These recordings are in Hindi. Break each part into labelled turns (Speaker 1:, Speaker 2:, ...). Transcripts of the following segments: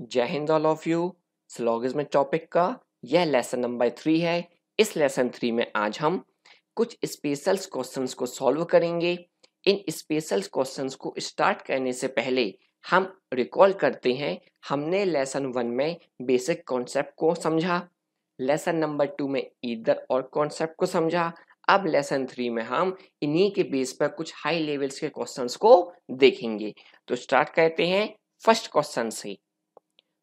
Speaker 1: जय हिंद ऑल ऑफ यू स्लॉगिज में टॉपिक का यह लेसन नंबर थ्री है इस लेसन थ्री में आज हम कुछ स्पेशल क्वेश्चंस को सॉल्व करेंगे इन स्पेशल क्वेश्चंस को स्टार्ट करने से पहले हम रिकॉल करते हैं हमने लेसन वन में बेसिक कॉन्सेप्ट को समझा लेसन नंबर टू में इधर और कॉन्सेप्ट को समझा अब लेसन थ्री में हम इन्हीं के बेस पर कुछ हाई लेवल्स के क्वेश्चंस को देखेंगे तो स्टार्ट करते हैं फर्स्ट क्वेश्चन से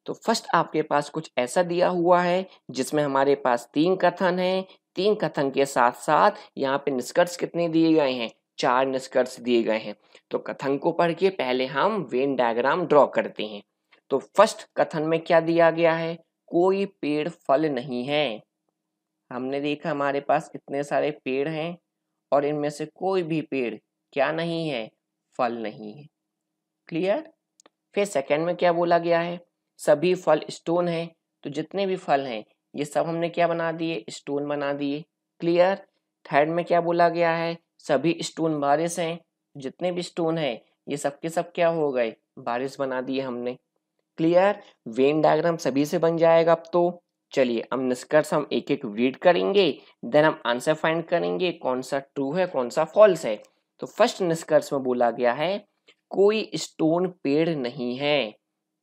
Speaker 1: तो फर्स्ट आपके पास कुछ ऐसा दिया हुआ है जिसमें हमारे पास तीन कथन हैं तीन कथन के साथ साथ यहाँ पे निष्कर्ष कितने दिए गए हैं चार निष्कर्ष दिए गए हैं तो कथन को पढ़ के पहले हम वेन डायग्राम ड्रॉ करते हैं तो फर्स्ट कथन में क्या दिया गया है कोई पेड़ फल नहीं है हमने देखा हमारे पास इतने सारे पेड़ हैं और इनमें से कोई भी पेड़ क्या नहीं है फल नहीं है क्लियर फिर सेकेंड में क्या बोला गया है सभी फल स्टोन हैं तो जितने भी फल हैं ये सब हमने क्या बना दिए स्टोन बना दिए क्लियर थर्ड में क्या बोला गया है सभी स्टोन बारिश हैं जितने भी स्टोन हैं ये सब के सब क्या हो गए बारिश बना दिए हमने क्लियर वेन डायग्राम सभी से बन जाएगा अब तो चलिए अब निष्कर्ष हम एक एक रीड करेंगे देन हम आंसर फाइंड करेंगे कौन सा ट्रू है कौन सा फॉल्स है तो फर्स्ट निष्कर्ष में बोला गया है कोई स्टोन पेड़ नहीं है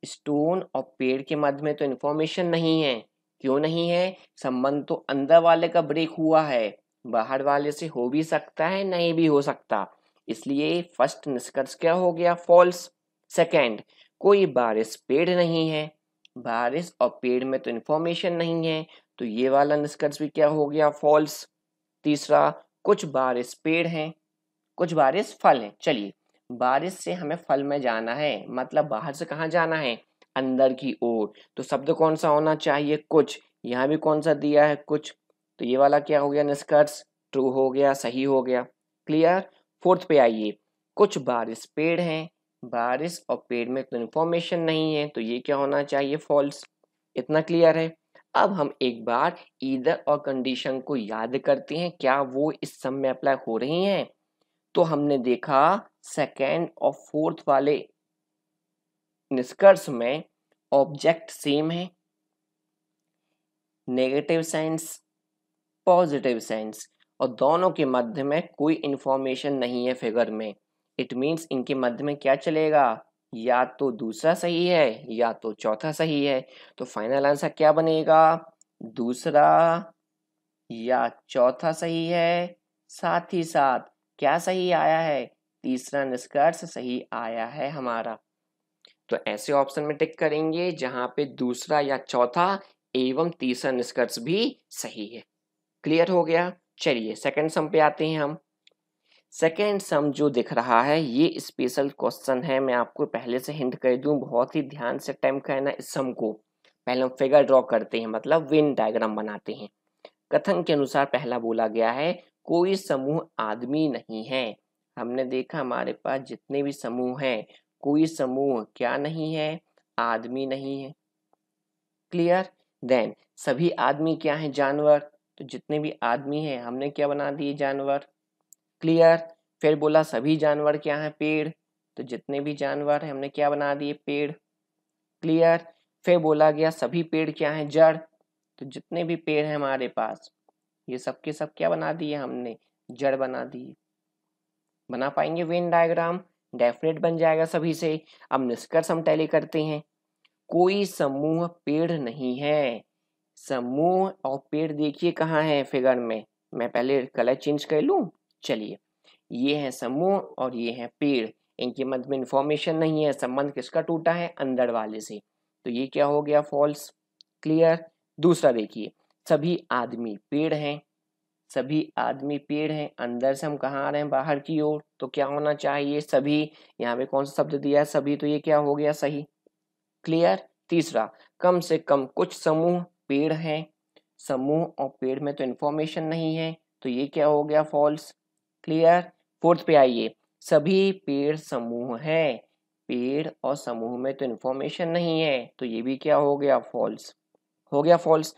Speaker 1: स्टोन और पेड़ के मध्य में तो इन्फॉर्मेशन नहीं है क्यों नहीं है संबंध तो अंदर वाले का ब्रेक हुआ है बाहर वाले से हो भी सकता है नहीं भी हो सकता इसलिए फर्स्ट निष्कर्ष क्या हो गया फॉल्स सेकेंड कोई बारिश पेड़ नहीं है बारिश और पेड़ में तो इन्फॉर्मेशन नहीं है तो ये वाला निष्कर्ष भी क्या हो गया फॉल्स तीसरा कुछ बारिश पेड़ हैं कुछ बारिश फल हैं चलिए बारिश से हमें फल में जाना है मतलब बाहर से कहाँ जाना है अंदर की ओर तो शब्द कौन सा होना चाहिए कुछ यहाँ भी कौन सा दिया है कुछ तो ये वाला क्या हो गया निष्कर्ष ट्रू हो गया सही हो गया क्लियर फोर्थ पे आइए कुछ बारिश पेड़ हैं बारिश और पेड़ में तो इन्फॉर्मेशन नहीं है तो ये क्या होना चाहिए फॉल्स इतना क्लियर है अब हम एक बार ईदर और कंडीशन को याद करते हैं क्या वो इस समय में अप्लाई हो रही हैं तो हमने देखा सेकेंड और फोर्थ वाले निष्कर्ष में ऑब्जेक्ट सेम है नेगेटिव साइंस पॉजिटिव साइंस और दोनों के मध्य में कोई इंफॉर्मेशन नहीं है फिगर में इट मीन्स इनके मध्य में क्या चलेगा या तो दूसरा सही है या तो चौथा सही है तो फाइनल आंसर क्या बनेगा दूसरा या चौथा सही है साथ ही साथ क्या सही आया है तीसरा निष्कर्ष सही आया है हमारा तो ऐसे ऑप्शन में टिक करेंगे जहां पे दूसरा या चौथा एवं तीसरा निष्कर्ष भी सही है क्लियर हो गया चलिए सेकंड सम पे आते हैं हम सेकेंड सम जो दिख रहा है ये स्पेशल क्वेश्चन है मैं आपको पहले से हिंट कर दूं बहुत ही ध्यान से टाइम करना इस सम को पहले हम फिगर ड्रॉ करते हैं मतलब विन डायग्राम बनाते हैं कथन के अनुसार पहला बोला गया है कोई समूह आदमी नहीं है हमने देखा हमारे पास जितने भी समूह हैं कोई समूह क्या नहीं है आदमी नहीं है क्लियर देन सभी आदमी क्या है जानवर तो जितने भी आदमी हैं हमने क्या बना दिए जानवर क्लियर फिर बोला सभी जानवर क्या है पेड़ तो जितने भी जानवर हैं हमने क्या बना दिए पेड़ क्लियर फिर बोला गया सभी पेड़ क्या है जड़ तो जितने भी पेड़ हैं हमारे पास ये सब के सब क्या बना दिए हमने जड़ बना दिए बना पाएंगे वेन डायग्राम डेफिनेट बन जाएगा सभी से अब निष्कर्ष हम टैली करते हैं कोई समूह पेड़ नहीं है समूह और पेड़ देखिए कहाँ है फिगर में मैं पहले कलर चेंज कर लूँ चलिए ये है समूह और ये है पेड़ इनके मध्य में इंफॉर्मेशन नहीं है संबंध किसका टूटा है अंदर वाले से तो ये क्या हो गया फॉल्स क्लियर दूसरा देखिए सभी आदमी पेड़ हैं सभी आदमी पेड़ हैं अंदर से हम कहाँ आ रहे हैं बाहर की ओर तो क्या होना चाहिए सभी यहाँ पे कौन सा शब्द दिया है सभी तो ये क्या हो गया सही क्लियर तीसरा कम से कम कुछ समूह पेड़ हैं समूह और पेड़ में तो इन्फॉर्मेशन नहीं है तो ये क्या हो गया फॉल्स क्लियर फोर्थ पे आइए सभी पेड़ समूह है पेड़ और समूह में तो इन्फॉर्मेशन नहीं है तो ये भी क्या हो गया फॉल्स हो गया फॉल्स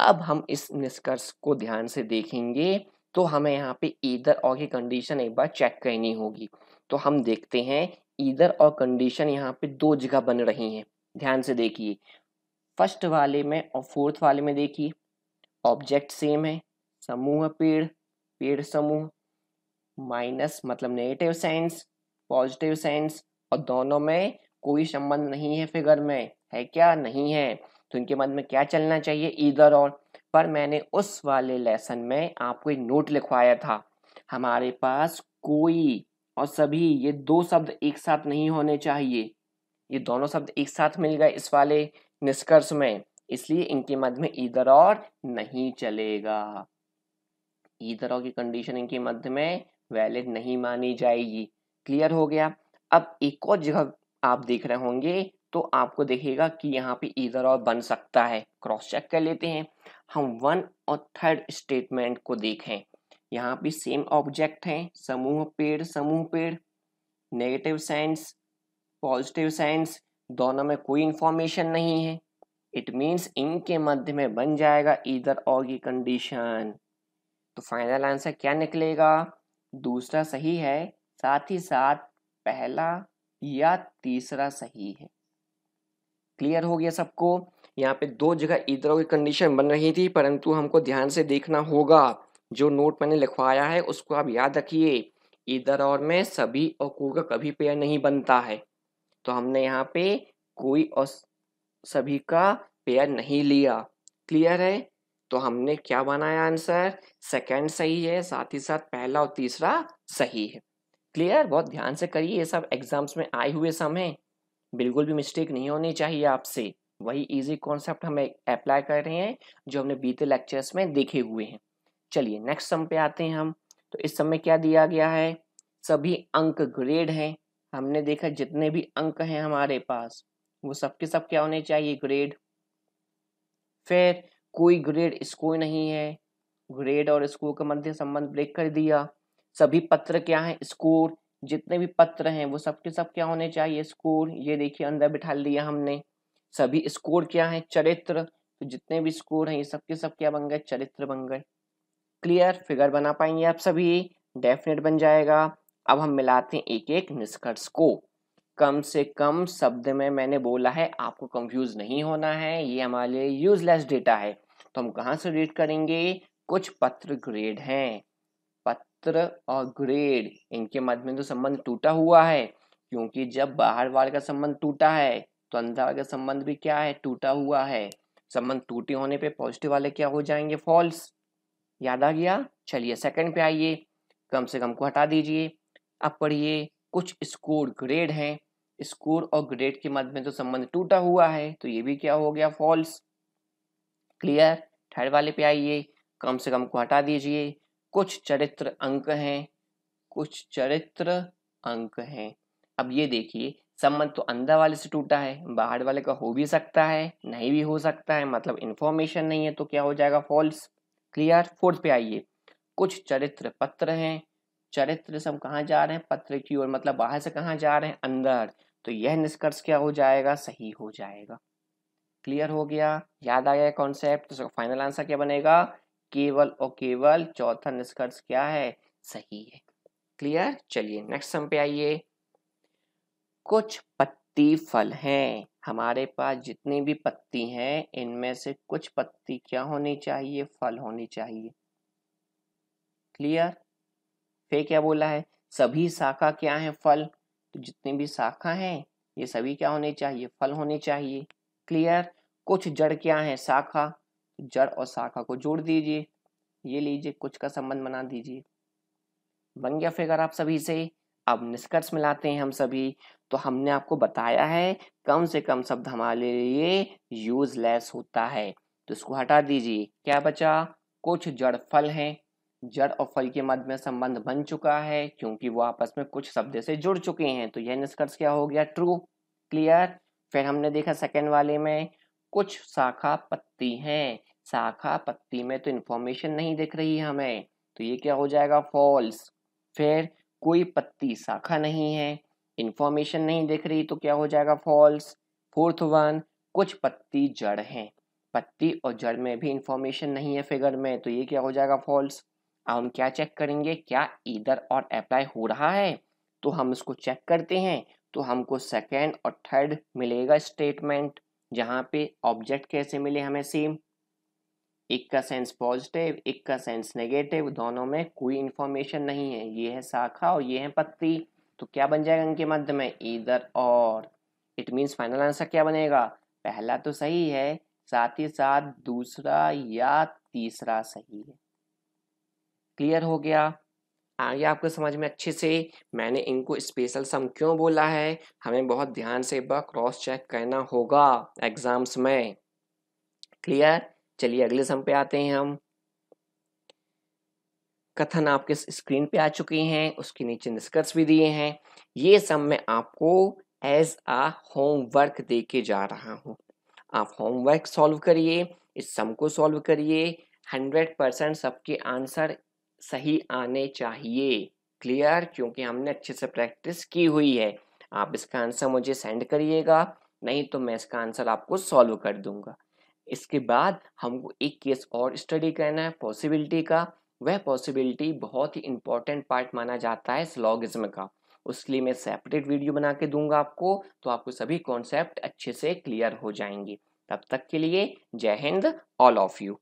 Speaker 1: अब हम इस निष्कर्ष को ध्यान से देखेंगे तो हमें यहाँ पे ईदर और की कंडीशन एक बार चेक करनी होगी तो हम देखते हैं ईदर और कंडीशन यहाँ पे दो जगह बन रही हैं ध्यान से देखिए फर्स्ट वाले में और फोर्थ वाले में देखिए ऑब्जेक्ट सेम है समूह पेड़ पेड़ समूह माइनस मतलब नेगेटिव साइंस पॉजिटिव साइंस और दोनों में कोई संबंध नहीं है फिगर में है क्या नहीं है तो इनके मन में क्या चलना चाहिए इधर और पर मैंने उस वाले लेसन में आपको एक नोट लिखवाया था हमारे पास कोई और सभी ये दो शब्द एक साथ नहीं होने चाहिए ये दोनों शब्द एक साथ मिल गए इस वाले निष्कर्ष में इसलिए इनके मध्य में इधर और नहीं चलेगा इधर और की कंडीशन इनके मध्य में वैलिड नहीं मानी जाएगी क्लियर हो गया अब एक और जगह आप देख रहे होंगे तो आपको देखेगा कि यहाँ पे इधर और बन सकता है क्रॉस चेक कर लेते हैं हम वन और थर्ड स्टेटमेंट को देखें यहाँ पे सेम ऑब्जेक्ट हैं समूह पेड़ समूह पेड़ नेगेटिव साइंस पॉजिटिव साइंस दोनों में कोई इंफॉर्मेशन नहीं है इट मीन्स इनके मध्य में बन जाएगा इधर और की कंडीशन तो फाइनल आंसर क्या निकलेगा दूसरा सही है साथ ही साथ पहला या तीसरा सही है क्लियर हो गया सबको यहाँ पे दो जगह इधरों की कंडीशन बन रही थी परंतु हमको ध्यान से देखना होगा जो नोट मैंने लिखवाया है उसको आप याद रखिए इधर और में सभी और कू का कभी पेयर नहीं बनता है तो हमने यहाँ पे कोई और सभी का पेयर नहीं लिया क्लियर है तो हमने क्या बनाया आंसर सेकंड सही है साथ ही साथ पहला और तीसरा सही है क्लियर बहुत ध्यान से करिए ये सब एग्जाम्स में आए हुए समय बिल्कुल भी मिस्टेक नहीं होनी चाहिए आपसे वही इजी कॉन्सेप्ट हम अप्लाई कर रहे हैं जो हमने बीते लेक्चर्स में देखे हुए हैं चलिए नेक्स्ट सम पे आते हैं हम तो इस समय क्या दिया गया है सभी अंक ग्रेड हैं हमने देखा जितने भी अंक हैं हमारे पास वो सबके सब क्या होने चाहिए ग्रेड फिर कोई ग्रेड स्कोर नहीं है ग्रेड और स्कोर के मध्य संबंध ब्रेक कर दिया सभी पत्र क्या है स्कोर जितने भी पत्र हैं वो सबके सब क्या होने चाहिए स्कोर ये देखिए अंदर बिठा लिया हमने सभी स्कोर क्या है चरित्र तो जितने भी स्कोर हैं ये सबके सब क्या बन गए चरित्र बन गए क्लियर फिगर बना पाएंगे आप सभी डेफिनेट बन जाएगा अब हम मिलाते हैं एक एक निष्कर्ष को कम से कम शब्द में मैंने बोला है आपको कंफ्यूज नहीं होना है ये हमारे लिए यूजलेस डेटा है तो हम कहाँ से रीड करेंगे कुछ पत्र ग्रेड हैं शास्त्र और ग्रेड इनके मध्य में तो संबंध टूटा हुआ है क्योंकि जब बाहर वाले का संबंध टूटा है तो अंदर का संबंध भी क्या है टूटा हुआ है संबंध टूटे होने पे पॉजिटिव वाले क्या हो जाएंगे फॉल्स याद आ गया चलिए सेकंड पे आइए कम से कम को हटा दीजिए अब पढ़िए कुछ स्कोर ग्रेड हैं स्कोर और ग्रेड के मध्य में तो संबंध टूटा हुआ है तो ये भी क्या हो गया फॉल्स क्लियर थर्ड वाले पे आइए कम से कम को हटा दीजिए कुछ चरित्र अंक हैं कुछ चरित्र अंक हैं अब ये देखिए संबंध तो अंदर वाले से टूटा है बाहर वाले का हो भी सकता है नहीं भी हो सकता है मतलब इन्फॉर्मेशन नहीं है तो क्या हो जाएगा फॉल्स क्लियर फोर्थ पे आइए कुछ चरित्र पत्र हैं चरित्र से हम कहाँ जा रहे हैं पत्र की ओर मतलब बाहर से कहाँ जा रहे हैं अंदर तो यह निष्कर्ष क्या हो जाएगा सही हो जाएगा क्लियर हो गया याद आ गया कॉन्सेप्ट तो फाइनल आंसर क्या बनेगा केवल और केवल चौथा निष्कर्ष क्या है सही है क्लियर चलिए नेक्स्ट सम पे आइए कुछ पत्ती फल हैं हमारे पास जितनी भी पत्ती हैं इनमें से कुछ पत्ती क्या होनी चाहिए फल होनी चाहिए क्लियर फिर क्या बोला है सभी शाखा क्या है फल तो जितनी भी शाखा हैं ये सभी क्या होने चाहिए फल होने चाहिए क्लियर कुछ जड़ क्या है शाखा जड़ और शाखा को जोड़ दीजिए ये लीजिए कुछ का संबंध बना दीजिए बन गया फिगर आप सभी से अब निष्कर्ष मिलाते हैं हम सभी तो हमने आपको बताया है कम से कम शब्द हमारे लिए यूजलेस होता है तो इसको हटा दीजिए क्या बचा कुछ जड़ फल हैं जड़ और फल के मध्य में संबंध बन चुका है क्योंकि वो आपस में कुछ शब्द से जुड़ चुके हैं तो यह निष्कर्ष क्या हो गया ट्रू क्लियर फिर हमने देखा सेकेंड वाले में कुछ शाखा पत्ती हैं शाखा पत्ती में तो इन्फॉर्मेशन नहीं दिख रही है हमें तो ये क्या हो जाएगा फॉल्स फिर कोई पत्ती शाखा नहीं है इन्फॉर्मेशन नहीं दिख रही तो क्या हो जाएगा फॉल्स फोर्थ वन कुछ पत्ती जड़ हैं पत्ती और जड़ में भी इंफॉर्मेशन नहीं है फिगर में तो ये क्या हो जाएगा फॉल्स अब हम क्या चेक करेंगे क्या इधर और अप्लाई हो रहा है तो हम इसको चेक करते हैं तो हमको सेकेंड और थर्ड मिलेगा स्टेटमेंट जहाँ पे ऑब्जेक्ट कैसे मिले हमें सेम एक का सेंस पॉजिटिव एक का सेंस नेगेटिव दोनों में कोई इंफॉर्मेशन नहीं है ये है शाखा और ये है पत्ती तो क्या बन जाएगा इनके मध्य में इधर और इट मीन्स फाइनल आंसर क्या बनेगा पहला तो सही है साथ ही साथ दूसरा या तीसरा सही है क्लियर हो गया आगे आपको समझ में अच्छे से मैंने इनको स्पेशल सम क्यों बोला है हमें बहुत ध्यान से एक बार क्रॉस चेक करना होगा एग्जाम्स में क्लियर चलिए अगले सम पे आते हैं हम कथन आपके स्क्रीन पे आ चुके हैं उसके नीचे निष्कर्ष भी दिए हैं ये सम मैं आपको एज अ होमवर्क दे के जा रहा हूँ आप होमवर्क सॉल्व करिए इस सम को सॉल्व करिए हंड्रेड परसेंट सबके आंसर सही आने चाहिए क्लियर क्योंकि हमने अच्छे से प्रैक्टिस की हुई है आप इसका आंसर मुझे सेंड करिएगा नहीं तो मैं इसका आंसर आपको सॉल्व कर दूंगा इसके बाद हमको एक केस और स्टडी करना है पॉसिबिलिटी का वह पॉसिबिलिटी बहुत ही इंपॉर्टेंट पार्ट माना जाता है स्लॉगिज्म का उसके लिए मैं सेपरेट वीडियो बना के दूंगा आपको तो आपको सभी कॉन्सेप्ट अच्छे से क्लियर हो जाएंगे तब तक के लिए जय हिंद ऑल ऑफ यू